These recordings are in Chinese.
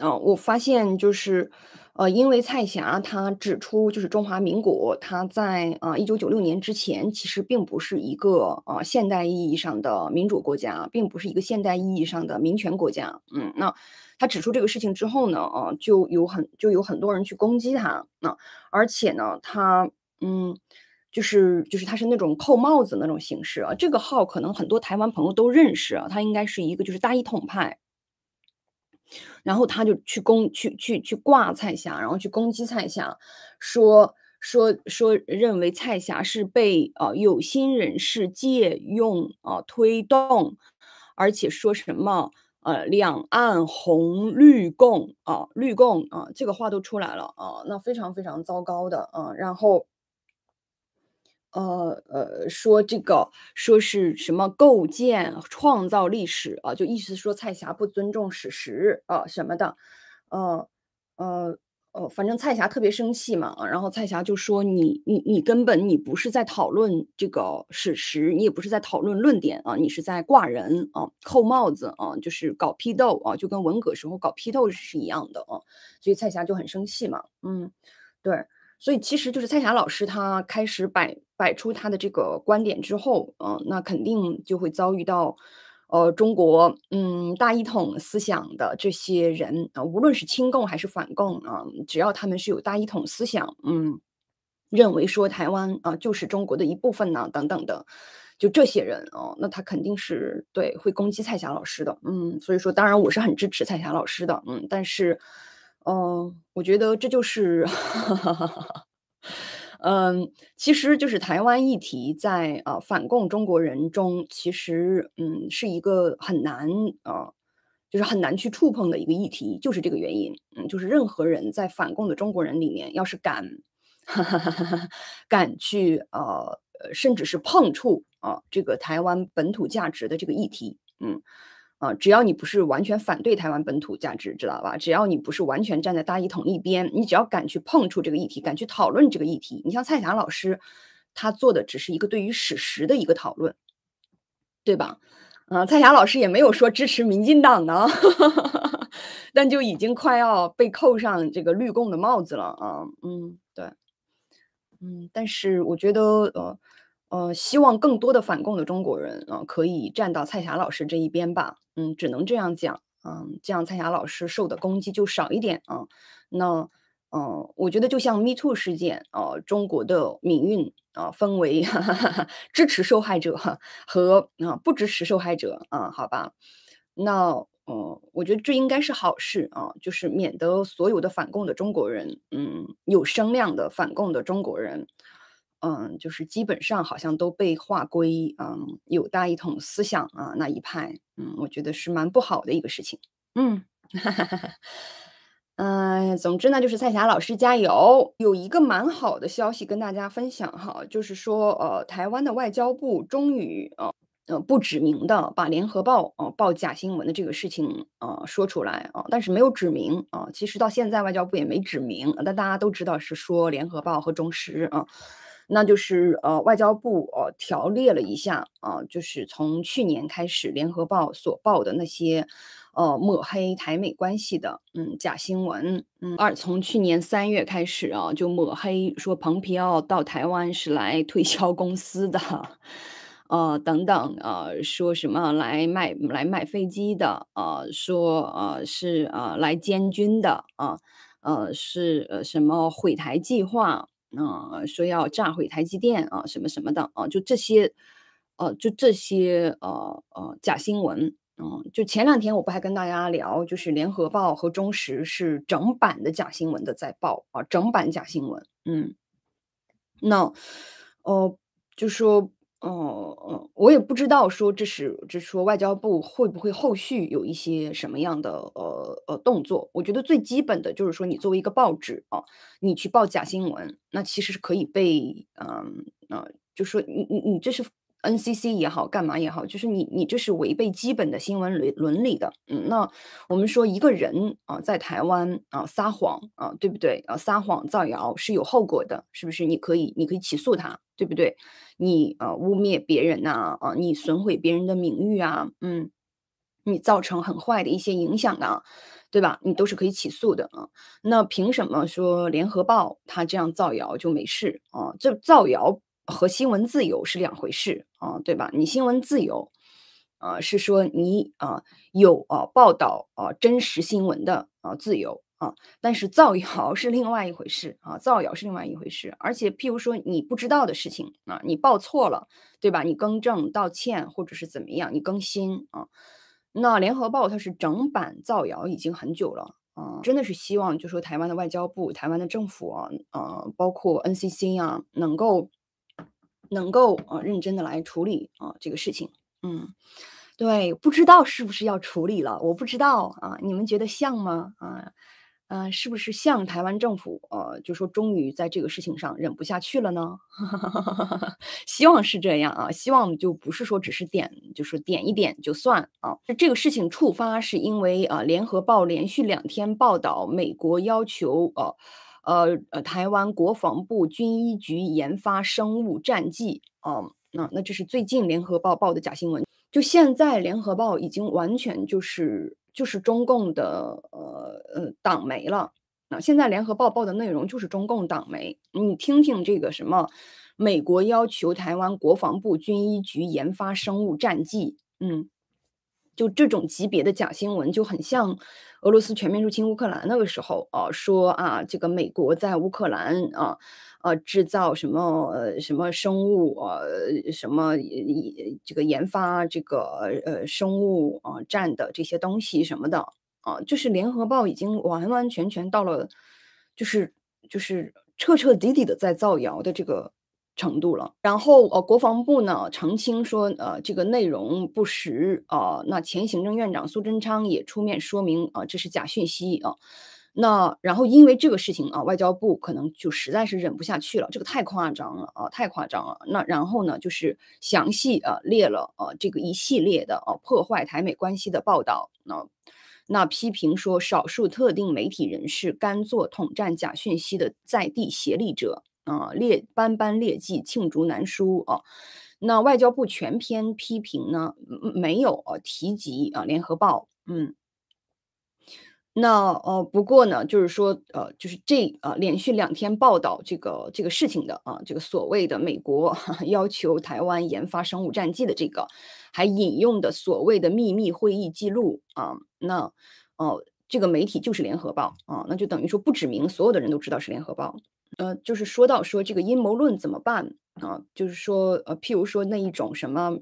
嗯，我发现就是，呃，因为蔡霞她指出，就是中华民国，她在啊一九九六年之前，其实并不是一个呃现代意义上的民主国家，并不是一个现代意义上的民权国家。嗯，那他指出这个事情之后呢，啊，就有很就有很多人去攻击他。那而且呢，他嗯，就是就是他是那种扣帽子那种形式啊。这个号可能很多台湾朋友都认识啊，他应该是一个就是大一统派。然后他就去攻去去去挂蔡霞，然后去攻击蔡霞，说说说认为蔡霞是被啊有心人士借用啊推动，而且说什么呃两岸红绿共啊绿共啊这个话都出来了啊，那非常非常糟糕的啊，然后。呃呃，说这个说是什么构建创造历史啊，就意思说蔡霞不尊重史实啊什么的，呃呃呃，反正蔡霞特别生气嘛，然后蔡霞就说你你你根本你不是在讨论这个史实，你也不是在讨论论点啊，你是在挂人啊，扣帽子啊，就是搞批斗啊，就跟文革时候搞批斗是一样的啊，所以蔡霞就很生气嘛，嗯，对。所以，其实就是蔡霞老师他开始摆摆出他的这个观点之后，嗯，那肯定就会遭遇到，呃，中国嗯大一统思想的这些人啊，无论是亲共还是反共啊，只要他们是有大一统思想，嗯，认为说台湾啊就是中国的一部分呢，等等的，就这些人哦，那他肯定是对会攻击蔡霞老师的，嗯，所以说，当然我是很支持蔡霞老师的，嗯，但是。嗯，我觉得这就是，嗯，其实就是台湾议题在啊反共中国人中，其实嗯是一个很难啊，就是很难去触碰的一个议题，就是这个原因，嗯，就是任何人在反共的中国人里面，要是敢，敢去呃，甚至是碰触啊这个台湾本土价值的这个议题，嗯。啊，只要你不是完全反对台湾本土价值，知道吧？只要你不是完全站在大一统一边，你只要敢去碰触这个议题，敢去讨论这个议题，你像蔡霞老师，他做的只是一个对于史实的一个讨论，对吧？嗯，蔡霞老师也没有说支持民进党哈，但就已经快要被扣上这个绿共的帽子了啊。嗯，对，嗯，但是我觉得，呃，呃，希望更多的反共的中国人啊，可以站到蔡霞老师这一边吧。嗯，只能这样讲，嗯，这样蔡霞老师受的攻击就少一点啊。那，嗯，我觉得就像 Me Too 事件啊，中国的民运啊，分为 支持受害者和啊不支持受害者啊，好吧。那，嗯，我觉得这应该是好事啊，就是免得所有的反共的中国人，嗯，有声量的反共的中国人。嗯，就是基本上好像都被划归嗯有大一统思想啊那一派，嗯，我觉得是蛮不好的一个事情。嗯，嗯，总之呢，就是蔡霞老师加油。有一个蛮好的消息跟大家分享哈，就是说呃，台湾的外交部终于呃，呃不指名的把联合报呃、报假新闻的这个事情啊说出来啊，但是没有指名啊。其实到现在外交部也没指名，但大家都知道是说联合报和中时啊。那就是呃，外交部呃，条列了一下啊，就是从去年开始，《联合报》所报的那些呃抹黑台美关系的嗯假新闻嗯，二从去年三月开始啊，就抹黑说蓬皮奥到台湾是来推销公司的 呃等等啊，说什么来卖来卖飞机的呃，说呃是呃来监军的啊，呃是呃什么毁台计划。嗯，说要炸毁台积电啊，什么什么的啊，就这些，呃，就这些，呃呃，假新闻，嗯，就前两天我不还跟大家聊，就是《联合报》和《中时》是整版的假新闻的在报啊，整版假新闻，嗯，那哦，就说。哦，我也不知道说这是，就是说外交部会不会后续有一些什么样的呃呃动作？我觉得最基本的，就是说你作为一个报纸啊，你去报假新闻，那其实是可以被嗯呃，就说你你你这是。NCC 也好，干嘛也好，就是你，你这是违背基本的新闻伦伦理的。嗯，那我们说一个人啊，在台湾啊撒谎啊，对不对？啊，撒谎造谣是有后果的，是不是？你可以，你可以起诉他，对不对？你呃污蔑别人呐，啊，你损毁别人的名誉啊，嗯，你造成很坏的一些影响啊，对吧？你都是可以起诉的啊。那凭什么说联合报他这样造谣就没事啊？这造谣。和新闻自由是两回事啊，对吧？你新闻自由，啊，是说你啊有啊报道啊真实新闻的啊自由啊，但是造谣是另外一回事啊，造谣是另外一回事。而且譬如说你不知道的事情啊，你报错了，对吧？你更正、道歉或者是怎么样？你更新啊。那《联合报》它是整版造谣已经很久了啊，真的是希望就说台湾的外交部、台湾的政府啊，呃，包括 NCC 啊，能够。能够啊，认真的来处理啊这个事情，嗯，对，不知道是不是要处理了，我不知道啊，你们觉得像吗？啊，啊，是不是像台湾政府？呃，就说终于在这个事情上忍不下去了呢？希望是这样啊，希望就不是说只是点，就是点一点就算啊。那这个事情触发是因为啊，联合报连续两天报道美国要求呃。呃呃，台湾国防部军医局研发生物战剂呃，那那这是最近联合报报的假新闻。就现在联合报已经完全就是就是中共的呃呃党媒了。那现在联合报报的内容就是中共党媒，你听听这个什么，美国要求台湾国防部军医局研发生物战剂，嗯。就这种级别的假新闻就很像俄罗斯全面入侵乌克兰那个时候啊，说啊这个美国在乌克兰啊啊制造什么呃、什么生物啊什么这个研发这个呃生物啊战的这些东西什么的啊，就是《联合报》已经完完全全到了，就是就是彻彻底底的在造谣的这个。程度了，然后呃，国防部呢澄清说，呃，这个内容不实啊。那前行政院长苏贞昌也出面说明啊，这是假讯息啊。那然后因为这个事情啊，外交部可能就实在是忍不下去了，这个太夸张了啊，太夸张了。那然后呢，就是详细啊列了呃这个一系列的呃破坏台美关系的报道，那那批评说少数特定媒体人士甘做统战假讯息的在地协力者。啊，劣斑斑劣迹罄竹难书啊！那外交部全篇批评呢，没有提及啊《联合报》。嗯，那呃，不过呢，就是说，呃，就是这呃，连续两天报道这个这个事情的啊，这个所谓的美国 要求台湾研发生物战剂的这个，还引用的所谓的秘密会议记录啊，那哦，这个媒体就是《联合报》啊，那就等于说不指名，所有的人都知道是《联合报》。呃，就是说到说这个阴谋论怎么办啊？就是说，呃，譬如说那一种什么，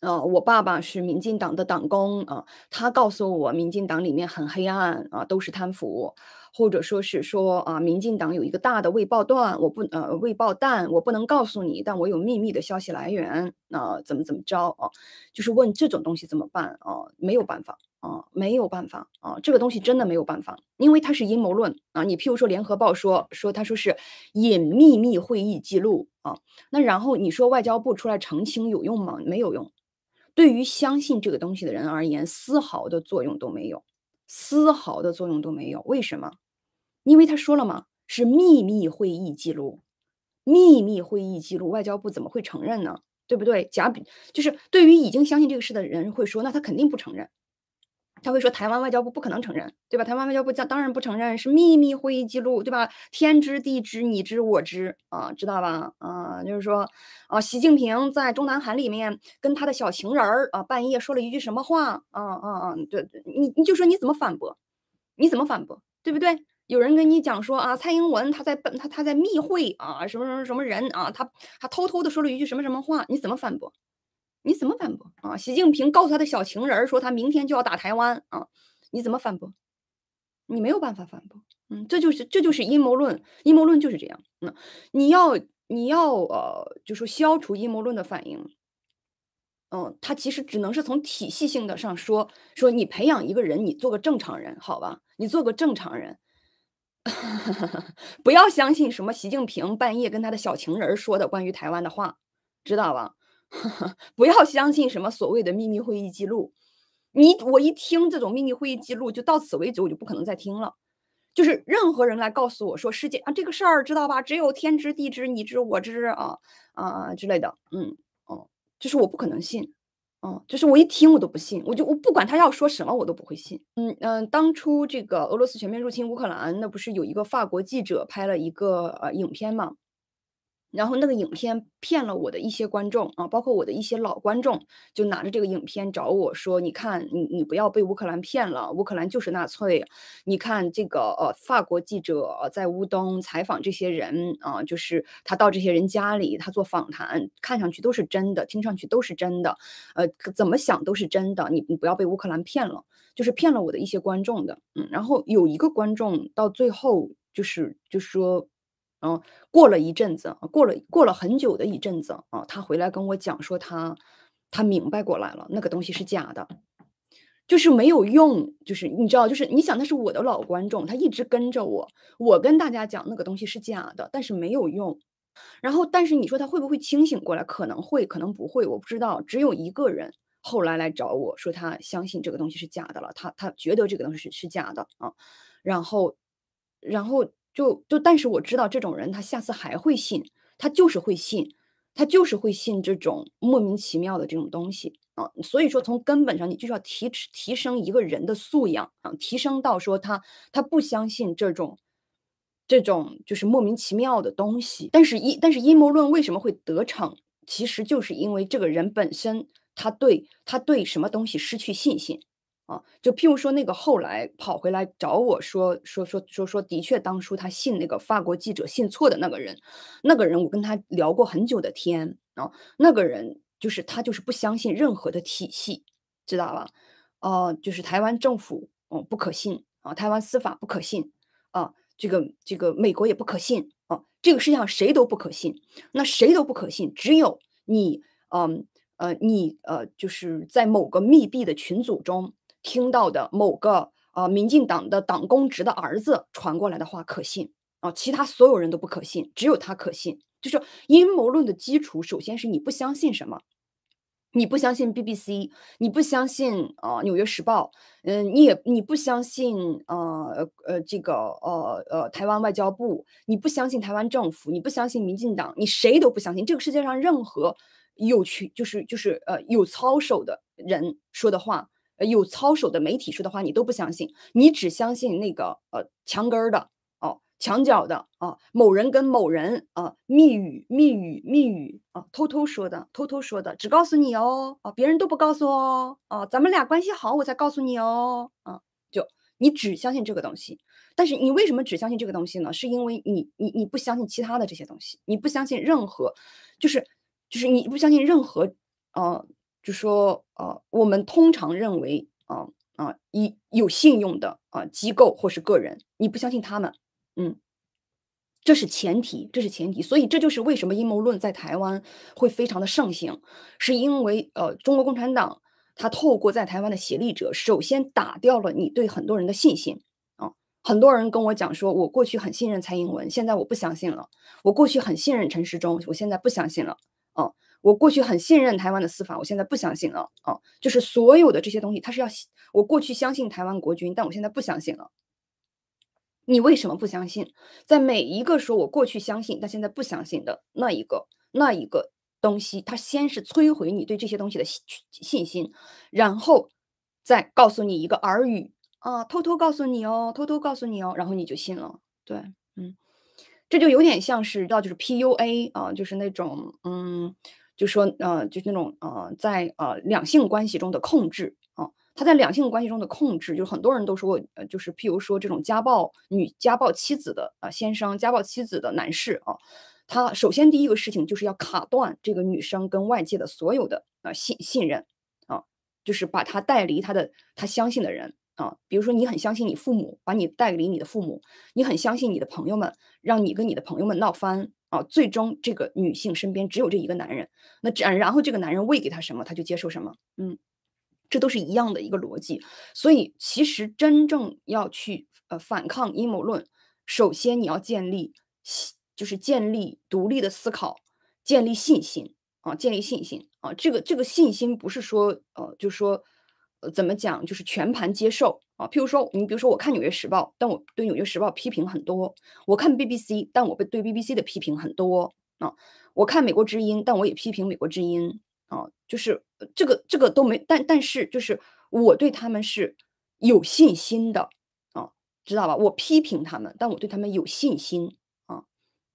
呃，我爸爸是民进党的党工啊，他告诉我民进党里面很黑暗啊，都是贪腐，或者说是说啊，民进党有一个大的未爆弹，我不呃未爆弹，我不能告诉你，但我有秘密的消息来源，那怎么怎么着啊？就是问这种东西怎么办啊？没有办法。啊，没有办法啊，这个东西真的没有办法，因为它是阴谋论啊。你譬如说，《联合报》说说他说是隐秘密会议记录啊，那然后你说外交部出来澄清有用吗？没有用。对于相信这个东西的人而言，丝毫的作用都没有，丝毫的作用都没有。为什么？因为他说了嘛，是秘密会议记录，秘密会议记录，外交部怎么会承认呢？对不对？假比就是对于已经相信这个事的人会说，那他肯定不承认。他会说台湾外交部不可能承认，对吧？台湾外交部当然不承认，是秘密会议记录，对吧？天知地知，你知我知啊，知道吧？啊，就是说，啊，习近平在中南海里面跟他的小情人儿啊，半夜说了一句什么话？啊啊啊！对你，你就说你怎么反驳？你怎么反驳？对不对？有人跟你讲说啊，蔡英文他在他他在密会啊，什么什么什么人啊，他他偷偷的说了一句什么什么话？你怎么反驳？你怎么反驳啊？习近平告诉他的小情人说他明天就要打台湾啊！你怎么反驳？你没有办法反驳。嗯，这就是这就是阴谋论，阴谋论就是这样。嗯，你要你要呃，就说消除阴谋论的反应。嗯，他其实只能是从体系性的上说，说你培养一个人，你做个正常人，好吧？你做个正常人，不要相信什么习近平半夜跟他的小情人说的关于台湾的话，知道吧？不要相信什么所谓的秘密会议记录。你我一听这种秘密会议记录，就到此为止，我就不可能再听了。就是任何人来告诉我说，世界啊，这个事儿知道吧？只有天知地知，你知我知啊啊之类的。嗯，哦，就是我不可能信。哦，就是我一听我都不信，我就我不管他要说什么，我都不会信。嗯嗯，当初这个俄罗斯全面入侵乌克兰，那不是有一个法国记者拍了一个呃影片吗？然后那个影片骗了我的一些观众啊，包括我的一些老观众，就拿着这个影片找我说：“你看，你你不要被乌克兰骗了，乌克兰就是纳粹。你看这个呃，法国记者在乌东采访这些人啊，就是他到这些人家里，他做访谈，看上去都是真的，听上去都是真的，呃，怎么想都是真的。你你不要被乌克兰骗了，就是骗了我的一些观众的。嗯，然后有一个观众到最后就是就说。”然后过了一阵子，过了过了很久的一阵子啊，他回来跟我讲说他他明白过来了，那个东西是假的，就是没有用，就是你知道，就是你想，那是我的老观众，他一直跟着我，我跟大家讲那个东西是假的，但是没有用。然后，但是你说他会不会清醒过来？可能会，可能不会，我不知道。只有一个人后来来找我说他相信这个东西是假的了，他他觉得这个东西是是假的啊。然后，然后。就就，但是我知道这种人，他下次还会信，他就是会信，他就是会信这种莫名其妙的这种东西啊。所以说，从根本上，你就是要提提升一个人的素养啊，提升到说他他不相信这种这种就是莫名其妙的东西。但是阴但是阴谋论为什么会得逞，其实就是因为这个人本身他对他对什么东西失去信心。就譬如说，那个后来跑回来找我说说说说说，的确，当初他信那个法国记者信错的那个人，那个人我跟他聊过很久的天啊，那个人就是他就是不相信任何的体系，知道吧？哦，就是台湾政府哦不可信啊，台湾司法不可信啊，这个这个美国也不可信啊，这个世界上谁都不可信，那谁都不可信，只有你，嗯呃你呃就是在某个密闭的群组中。听到的某个啊民进党的党公职的儿子传过来的话可信啊，其他所有人都不可信，只有他可信。就是阴谋论的基础，首先是你不相信什么，你不相信 BBC，你不相信啊《纽约时报》，嗯，你也你不相信呃呃这个呃呃台湾外交部，你不相信台湾政府，你不相信民进党，你谁都不相信。这个世界上任何有群就是就是呃有操守的人说的话。有操守的媒体说的话你都不相信，你只相信那个呃墙根儿的哦，墙角的啊，某人跟某人啊，密语密语密语啊，偷偷说的，偷偷说的，只告诉你哦啊，别人都不告诉哦啊，咱们俩关系好我才告诉你哦啊，就你只相信这个东西，但是你为什么只相信这个东西呢？是因为你你你不相信其他的这些东西，你不相信任何，就是就是你不相信任何呃。就说，呃，我们通常认为，啊啊，一有信用的啊机构或是个人，你不相信他们，嗯，这是前提，这是前提，所以这就是为什么阴谋论在台湾会非常的盛行，是因为，呃，中国共产党他透过在台湾的协力者，首先打掉了你对很多人的信心，啊，很多人跟我讲说，我过去很信任蔡英文，现在我不相信了，我过去很信任陈时中，我现在不相信了，啊。我过去很信任台湾的司法，我现在不相信了。啊，就是所有的这些东西，他是要我过去相信台湾国军，但我现在不相信了。你为什么不相信？在每一个说我过去相信，但现在不相信的那一个那一个东西，他先是摧毁你对这些东西的信信心，然后再告诉你一个耳语啊，偷偷告诉你哦，偷偷告诉你哦，然后你就信了。对，嗯，这就有点像是到就是 PUA 啊，就是那种嗯。就说呃，就是那种呃，在呃两性关系中的控制啊，他在两性关系中的控制，就是很多人都说，呃，就是譬如说这种家暴女、家暴妻子的啊先生、家暴妻子的男士啊，他首先第一个事情就是要卡断这个女生跟外界的所有的呃信信任啊，就是把他带离他的他相信的人啊，比如说你很相信你父母，把你带离你的父母，你很相信你的朋友们，让你跟你的朋友们闹翻。啊，最终这个女性身边只有这一个男人，那这然后这个男人喂给她什么，她就接受什么，嗯，这都是一样的一个逻辑。所以其实真正要去呃反抗阴谋论，首先你要建立，就是建立独立的思考，建立信心啊，建立信心啊，这个这个信心不是说呃就说。怎么讲？就是全盘接受啊。譬如说，你比如说，我看《纽约时报》，但我对《纽约时报》批评很多；我看 BBC，但我被对 BBC 的批评很多啊。我看《美国之音》，但我也批评《美国之音》啊。就是这个，这个都没，但但是就是我对他们是有信心的啊，知道吧？我批评他们，但我对他们有信心啊。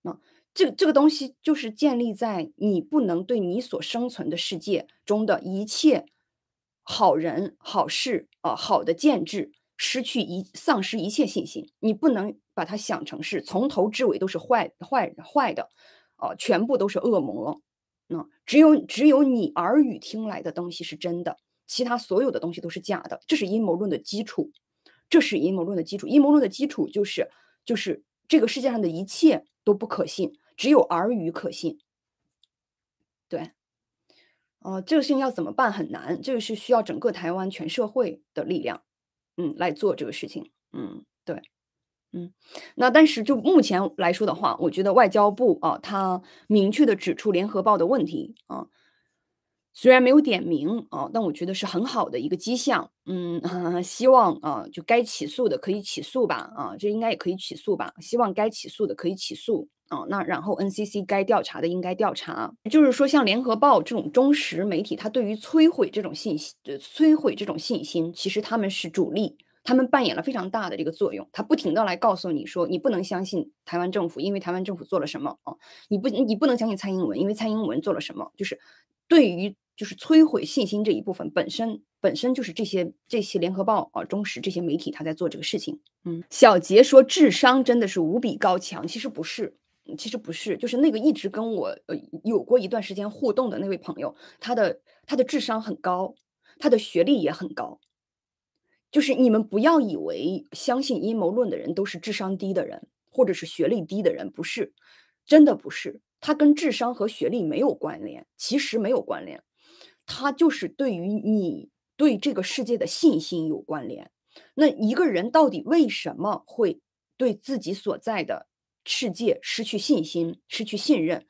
那这个这个东西就是建立在你不能对你所生存的世界中的一切。好人好事啊，好的建制失去一丧失一切信心。你不能把它想成是从头至尾都是坏坏坏的，哦，全部都是恶魔。那只有只有你耳语听来的东西是真的，其他所有的东西都是假的。这是阴谋论的基础，这是阴谋论的基础。阴谋论的基础就是就是这个世界上的一切都不可信，只有耳语可信。对。哦，这个事情要怎么办很难，这个是需要整个台湾全社会的力量，嗯，来做这个事情，嗯，对，嗯，那但是就目前来说的话，我觉得外交部啊，他明确的指出《联合报》的问题啊，虽然没有点名啊，但我觉得是很好的一个迹象，嗯，希望啊，就该起诉的可以起诉吧，啊，这应该也可以起诉吧，希望该起诉的可以起诉。啊，那然后 NCC 该调查的应该调查，就是说像联合报这种忠实媒体，它对于摧毁这种信息、摧毁这种信心，其实他们是主力，他们扮演了非常大的这个作用。他不停的来告诉你说，你不能相信台湾政府，因为台湾政府做了什么啊？你不你不能相信蔡英文，因为蔡英文做了什么？就是对于就是摧毁信心这一部分，本身本身就是这些这些联合报啊、中实这些媒体他在做这个事情。嗯，小杰说智商真的是无比高强，其实不是。其实不是，就是那个一直跟我呃有过一段时间互动的那位朋友，他的他的智商很高，他的学历也很高。就是你们不要以为相信阴谋论的人都是智商低的人，或者是学历低的人，不是，真的不是。他跟智商和学历没有关联，其实没有关联。他就是对于你对这个世界的信心有关联。那一个人到底为什么会对自己所在的？世界失去信心，失去信任，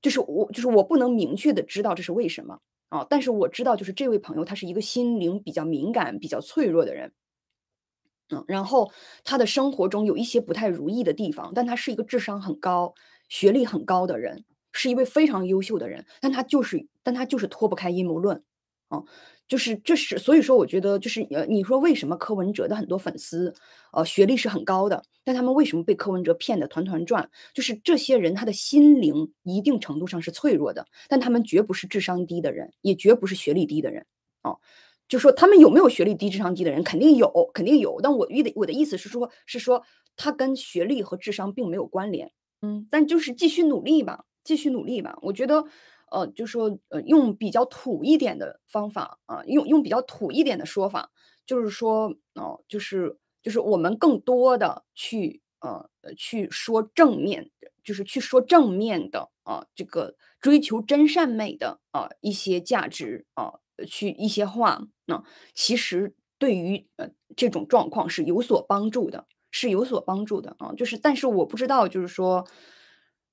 就是我，就是我不能明确的知道这是为什么啊！但是我知道，就是这位朋友他是一个心灵比较敏感、比较脆弱的人，嗯，然后他的生活中有一些不太如意的地方，但他是一个智商很高、学历很高的人，是一位非常优秀的人，但他就是，但他就是脱不开阴谋论，嗯。就是这是所以说，我觉得就是呃，你说为什么柯文哲的很多粉丝，呃，学历是很高的，但他们为什么被柯文哲骗得团团转？就是这些人他的心灵一定程度上是脆弱的，但他们绝不是智商低的人，也绝不是学历低的人。哦，就说他们有没有学历低、智商低的人，肯定有，肯定有。但我遇的我的意思是说，是说他跟学历和智商并没有关联。嗯，但就是继续努力吧，继续努力吧。我觉得。呃，就说呃，用比较土一点的方法啊，用用比较土一点的说法，就是说，哦，就是就是我们更多的去呃去说正面，就是去说正面的啊，这个追求真善美的啊一些价值啊，去一些话呢，其实对于呃这种状况是有所帮助的，是有所帮助的啊。就是，但是我不知道，就是说。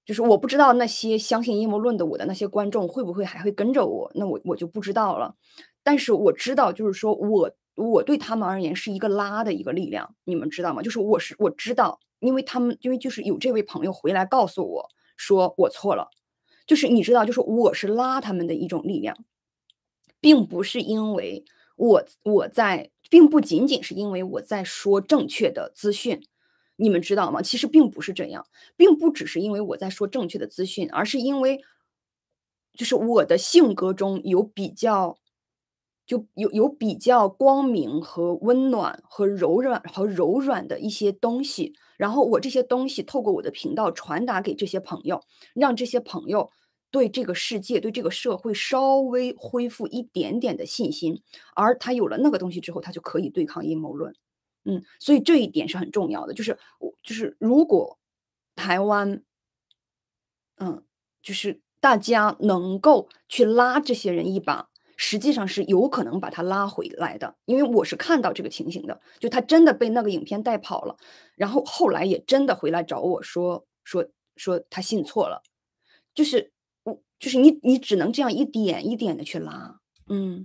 就是我不知道那些相信阴谋论的我的那些观众会不会还会跟着我，那我我就不知道了。但是我知道，就是说我我对他们而言是一个拉的一个力量，你们知道吗？就是我是我知道，因为他们因为就是有这位朋友回来告诉我说我错了，就是你知道，就是我是拉他们的一种力量，并不是因为我我在，并不仅仅是因为我在说正确的资讯。你们知道吗？其实并不是这样，并不只是因为我在说正确的资讯，而是因为，就是我的性格中有比较，就有有比较光明和温暖和柔软和柔软的一些东西，然后我这些东西透过我的频道传达给这些朋友，让这些朋友对这个世界对这个社会稍微恢复一点点的信心，而他有了那个东西之后，他就可以对抗阴谋论。嗯，所以这一点是很重要的，就是我就是如果台湾，嗯，就是大家能够去拉这些人一把，实际上是有可能把他拉回来的，因为我是看到这个情形的，就他真的被那个影片带跑了，然后后来也真的回来找我说说说他信错了，就是我就是你你只能这样一点一点的去拉，嗯。